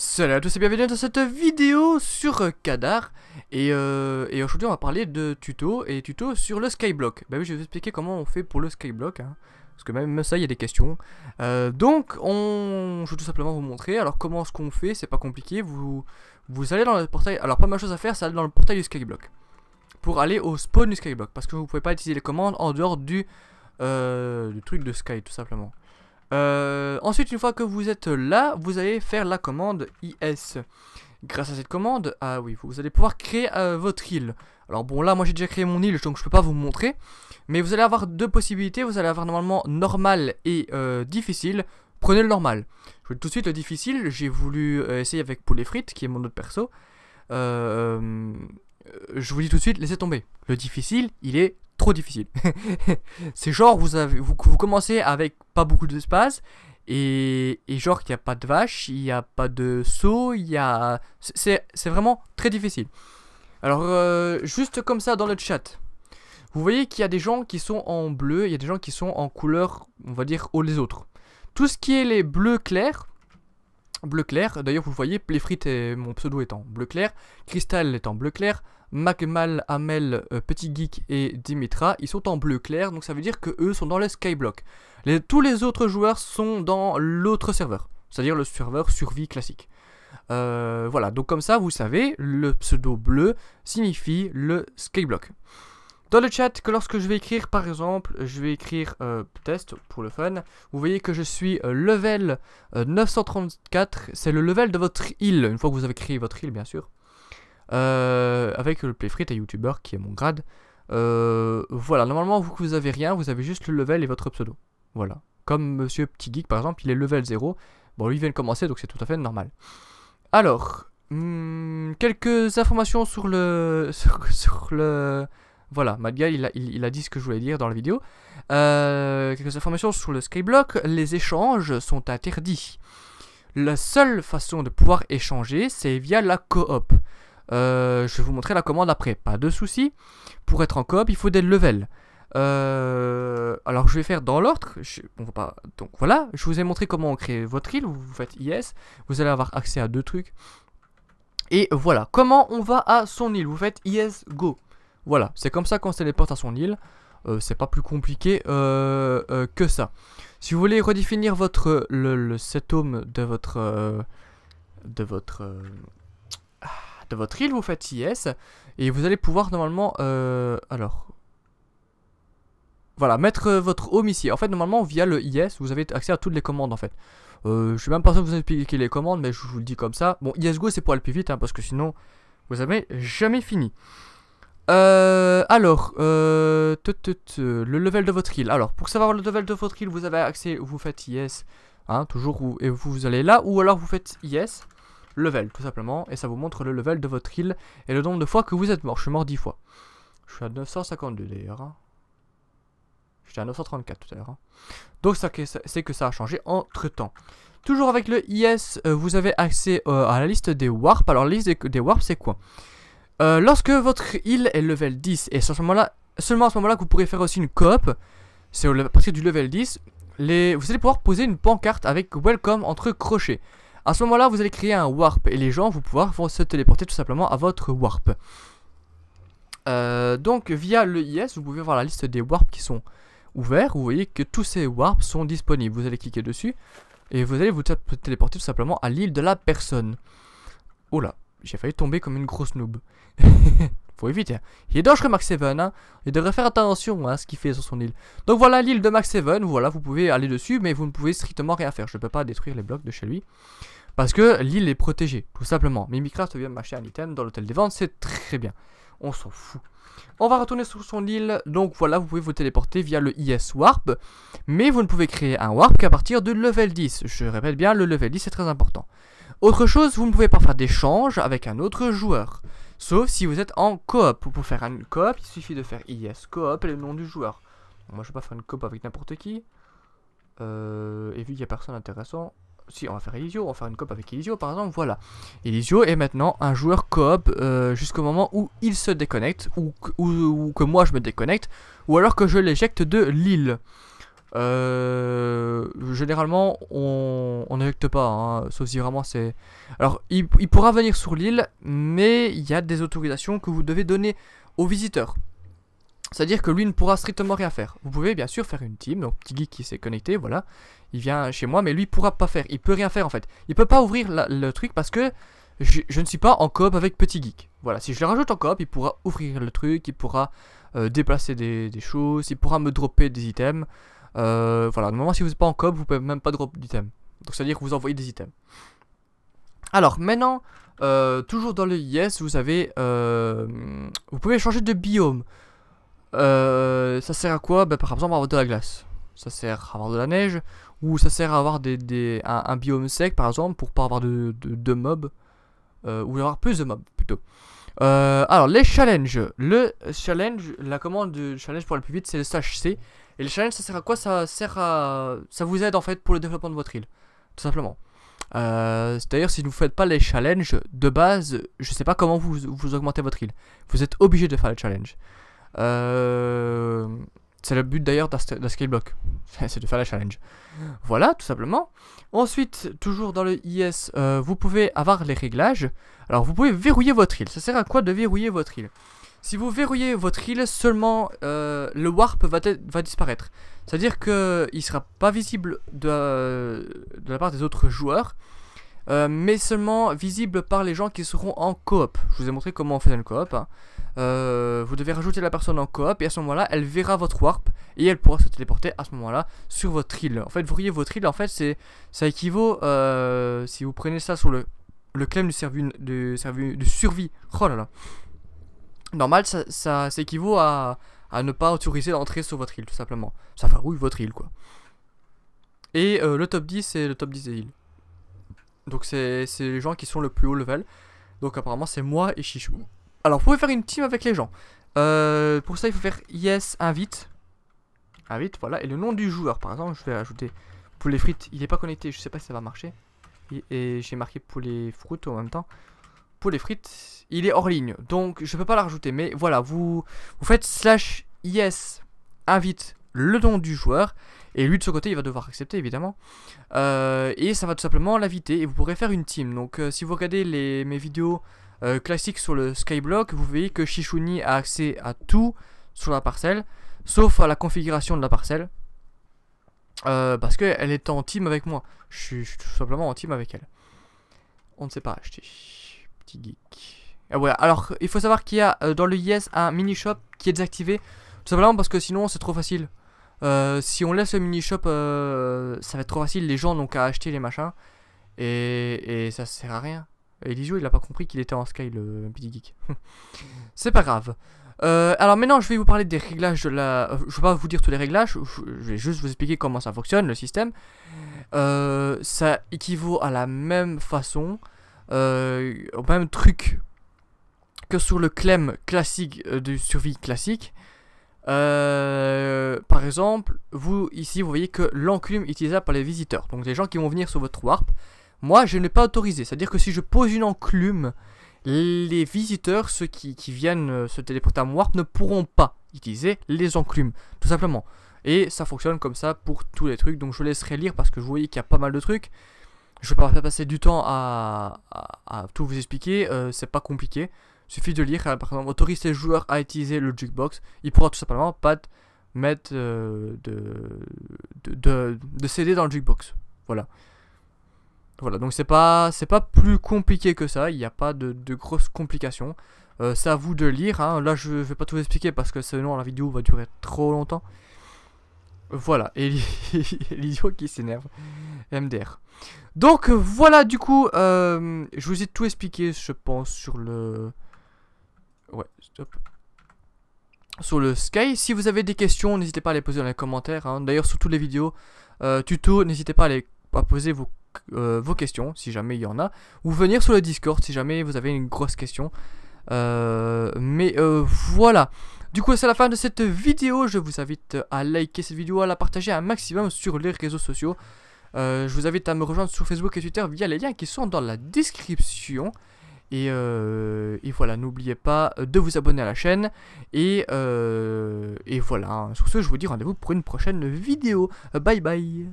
Salut à tous et bienvenue dans cette vidéo sur Kadar et, euh, aujourd'hui on va parler de tuto et tuto sur le skyblock Bah oui je vais vous expliquer comment on fait pour le skyblock hein. Parce que même ça il y a des questions euh, Donc on, je vais tout simplement vous montrer Alors comment ce qu'on fait c'est pas compliqué vous, vous allez dans le portail Alors pas mal de à faire c'est aller dans le portail du skyblock Pour aller au spawn du skyblock Parce que vous pouvez pas utiliser les commandes en dehors du euh, truc de sky tout simplement euh, ensuite, une fois que vous êtes là, vous allez faire la commande IS. Grâce à cette commande, ah oui, vous allez pouvoir créer euh, votre île. Alors bon, là, moi j'ai déjà créé mon île, donc je peux pas vous montrer. Mais vous allez avoir deux possibilités. Vous allez avoir normalement normal et euh, difficile. Prenez le normal. Je vais tout de suite le difficile. J'ai voulu essayer avec poulet frites, qui est mon autre perso. je vous dis tout de suite, laissez tomber. Le difficile, il est trop difficile. c'est genre, vous, avez, vous, commencez avec pas beaucoup d'espace, et, et genre, qu'il n'y a pas de vache, il n'y a pas de seau, il y a. C'est vraiment très difficile. Alors, euh, juste comme ça dans le chat, vous voyez qu'il y a des gens qui sont en bleu, il y a des gens qui sont en couleur, on va dire, aux les autres. Tout ce qui est les bleus clairs, bleu clair, d'ailleurs vous voyez, Playfrit et mon pseudo étant bleu clair, Crystal en bleu clair, Magmal, Amel, euh, Petit Geek et Dimitra, ils sont en bleu clair, donc ça veut dire que eux sont dans le Skyblock. Les, tous les autres joueurs sont dans l'autre serveur, c'est-à-dire le serveur survie classique. Euh, voilà, donc comme ça vous savez, le pseudo bleu signifie le Skyblock. Dans le chat, que lorsque je vais écrire, par exemple, je vais écrire euh, test pour le fun, vous voyez que je suis euh, level 934, euh, c'est le level de votre île, une fois que vous avez créé votre île, bien sûr. avec le Playfrit et YouTuber qui est mon grade. voilà, normalement, vous que vous avez rien, vous avez juste le level et votre pseudo. Voilà. Comme Monsieur Petit Geek, par exemple, il est level 0. Bon, lui il vient de commencer, donc c'est tout à fait normal. Alors, hmm, quelques informations sur le. sur le voilà, Madga, il a, dit ce que je voulais dire dans la vidéo. Euh, quelques informations sur le skyblock. Les échanges sont interdits. La seule façon de pouvoir échanger, c'est via la coop. Euh, je vais vous montrer la commande après, pas de soucis. Pour être en coop, il faut des levels. Euh, alors je vais faire dans l'ordre. Donc voilà, je vous ai montré comment on crée votre île. Vous faites Yes ». vous allez avoir accès à deux trucs. Et voilà, comment on va à son île. Vous faites Yes, Go. Voilà, c'est comme ça qu'on se téléporte à son île. Euh, c'est pas plus compliqué euh, euh, que ça. Si vous voulez redéfinir votre le, set de votre de votre de votre île, vous faites yes » et vous allez pouvoir normalement alors voilà, mettre votre home ici. En fait, normalement, via le yes », vous avez accès à toutes les commandes, en fait. je suis même pas sûr de vous expliquer les commandes, mais je vous le dis comme ça. Bon, go », c'est pour aller plus vite, hein, parce que sinon, vous n'avez jamais fini. Euh, alors, euh, le level de votre île. Alors, pour savoir le level de votre île, vous avez accès, vous faites yes, hein, toujours, où, et vous, allez là, ou alors vous faites yes, level, tout simplement, et ça vous montre le level de votre île et le nombre de fois que vous êtes mort. Je suis mort 10 fois. Je suis à 952 d'ailleurs. Hein. J'étais à 934 tout à l'heure. Hein. Donc, c'est que ça a changé entre temps. Toujours avec le yes, euh, vous avez accès à la liste des warps. Alors, la liste des, des warps, c'est quoi euh, lorsque votre île est level 10, et seulement, là, seulement à ce moment-là que vous pourrez faire aussi une coop, c'est à partir du level 10, les, vous allez pouvoir poser une pancarte avec Welcome entre crochets. À ce moment-là, vous allez créer un warp, et les gens vont pouvoir se téléporter tout simplement à votre warp. Euh, donc via le IS, vous pouvez voir la liste des warps qui sont ouverts. Vous voyez que tous ces warps sont disponibles. Vous allez cliquer dessus et vous allez vous téléporter tout simplement à l'île de la personne. Oh là, j'ai failli tomber comme une grosse noob. Faut éviter. Hein. Il est dangereux Max Seven, hein. Il devrait faire attention hein, à ce qu'il fait sur son île. Donc voilà l'île de Max Seven. voilà, vous pouvez aller dessus, mais vous ne pouvez strictement rien faire. Je ne peux pas détruire les blocs de chez lui. Parce que l'île est protégée, tout simplement. Mimicraft vient m'acheter un item dans l'hôtel des ventes, c'est très bien on s'en fout. On va retourner sur son île, donc voilà, vous pouvez vous téléporter via le IS Warp, mais vous ne pouvez créer un Warp qu'à partir de level 10. Je répète bien, le level 10 est très important. Autre chose, vous ne pouvez pas faire d'échange avec un autre joueur, sauf si vous êtes en coop. Pour faire une coop, il suffit de faire IS coop et le nom du joueur. Moi, je ne vais pas faire une coop avec n'importe qui. Euh, et vu qu'il n'y a personne intéressant, si on va faire Elysio, on va faire une coop avec Elysio par exemple, voilà. Elysio est maintenant un joueur coop euh, jusqu'au moment où il se déconnecte, ou, que moi je me déconnecte, ou alors que je l'éjecte de l'île. Euh, généralement, on n'éjecte pas, hein, sauf si vraiment c'est... Alors, il pourra venir sur l'île, mais il y a des autorisations que vous devez donner aux visiteurs. C'est-à-dire que lui ne pourra strictement rien faire. Vous pouvez bien sûr faire une team, donc petit geek qui s'est connecté, voilà, il vient chez moi, mais lui pourra pas faire, il peut rien faire en fait. Il peut pas ouvrir le truc parce que je, ne suis pas en coop avec petit geek. Voilà, si je le rajoute en coop, il pourra ouvrir le truc, il pourra euh, déplacer des, choses, il pourra me dropper des items. Euh, voilà, normalement si vous n'êtes pas en coop, vous pouvez même pas drop d'items. Donc c'est-à-dire que vous envoyez des items. Alors maintenant, euh, toujours dans le yes, vous avez, euh, vous pouvez changer de biome. Euh, ça sert à quoi bah, Par exemple, avoir de la glace. Ça sert à avoir de la neige. Ou ça sert à avoir des, un, biome sec, par exemple, pour pas avoir de, mobs. Euh, ou avoir plus de mobs, plutôt. Euh, alors, les challenges. Le challenge, la commande du challenge pour aller plus vite, c'est le c, Et le challenge, ça sert à quoi Ça sert à... Ça vous aide, en fait, pour le développement de votre île. Tout simplement. C'est-à-dire, si vous ne faites pas les challenges de base, je ne sais pas comment vous, vous augmentez votre île. Vous êtes obligé de faire les challenges. Euh, c'est le but d'ailleurs d'un block, c'est de faire la challenge. Voilà, tout simplement. Ensuite, toujours dans le IS, euh, vous pouvez avoir les réglages. Alors, vous pouvez verrouiller votre île. Ça sert à quoi de verrouiller votre île Si vous verrouillez votre île, seulement euh, le warp va, disparaître. C'est-à-dire qu'il ne sera pas visible de la part des autres joueurs. Euh, mais seulement visible par les gens qui seront en coop. Je vous ai montré comment on fait dans le coop. Euh, vous devez rajouter la personne en coop et à ce moment-là, elle verra votre warp et elle pourra se téléporter à ce moment-là sur votre île. En fait, vous voyez votre île, en fait, c'est ça équivaut euh, si vous prenez ça sur le le claim du, service de survie. Oh là là. Normal, ça, ça, équivaut à, à ne pas autoriser l'entrée sur votre île, tout simplement. Ça farouille votre île, quoi. Et le top 10, c'est le top 10 des îles. Donc c'est les gens qui sont le plus haut level. Donc apparemment c'est moi et Chichou. Alors vous pouvez faire une team avec les gens. Euh, pour ça il faut faire yes invite. Invite, voilà. Et le nom du joueur par exemple, je vais ajouter poulet frites. Il n'est pas connecté, je sais pas si ça va marcher. Et, j'ai marqué poulet frites en même temps. Poulet frites, il est hors ligne. Donc je peux pas la rajouter. Mais voilà, vous, vous faites slash yes invite le nom du joueur. Et lui de ce côté il va devoir accepter évidemment. Euh, et ça va tout simplement l'inviter et vous pourrez faire une team. Donc euh, si vous regardez mes vidéos euh, classiques sur le Skyblock, vous voyez que Shishuni a accès à tout sur la parcelle, sauf à la configuration de la parcelle. parce qu'elle est en team avec moi. Je suis, tout simplement en team avec elle. On ne sait pas acheter Petit geek. Ah ouais, alors il faut savoir qu'il y a dans le yes un mini shop qui est désactivé, tout simplement parce que sinon c'est trop facile. Euh, si on laisse le mini-shop, euh, ça va être trop facile, les gens n'ont qu'à acheter les machins. Et, ça sert à rien. Et Lijo, il n'a pas compris qu'il était en Sky, le petit geek. C'est pas grave. Euh, alors maintenant, je vais vous parler des réglages de la... Je vais pas vous dire tous les réglages, je vais juste vous expliquer comment ça fonctionne, le système. ça équivaut à la même façon, au même truc que sur le clem classique de survie classique. Euh, par exemple, vous ici, vous voyez que l'enclume utilisable par les visiteurs, donc les gens qui vont venir sur votre warp, moi je n'ai pas autorisé, c'est-à-dire que si je pose une enclume, les visiteurs, ceux qui, viennent euh, se téléporter à mon warp, ne pourront pas utiliser les enclumes, tout simplement. Et ça fonctionne comme ça pour tous les trucs, donc je laisserai lire parce que je voyez qu'il y a pas mal de trucs. Je vais pas passer du temps à, tout vous expliquer, euh, c'est pas compliqué suffit de lire, par exemple, autorise les joueurs à utiliser le jukebox. Il pourra tout simplement pas mettre euh, de, de, CD dans le jukebox. Voilà. Voilà, donc c'est pas, c'est pas plus compliqué que ça, il n'y a pas de, grosses complications. Euh, c'est à vous de lire, hein. là je vais pas tout expliquer parce que sinon la vidéo va durer trop longtemps. Voilà, et l'idiot qui s'énerve. MDR. Donc voilà, du coup, euh, je vous ai tout expliqué, je pense, sur le, Ouais, stop. Sur le Sky, si vous avez des questions, n'hésitez pas à les poser dans les commentaires. Hein. D'ailleurs, sur toutes les vidéos, euh, tuto, n'hésitez pas à, les, poser euh, vos, questions, si jamais il y en a. Ou venir sur le Discord, si jamais vous avez une grosse question. Euh, mais voilà. Du coup, c'est la fin de cette vidéo. Je vous invite à liker cette vidéo, à la partager un maximum sur les réseaux sociaux. je vous invite à me rejoindre sur Facebook et Twitter via les liens qui sont dans la description. Euh, et, voilà, n'oubliez pas de vous abonner à la chaîne. Et, euh, et voilà, hein. sur ce, je vous dis rendez-vous pour une prochaine vidéo. Bye bye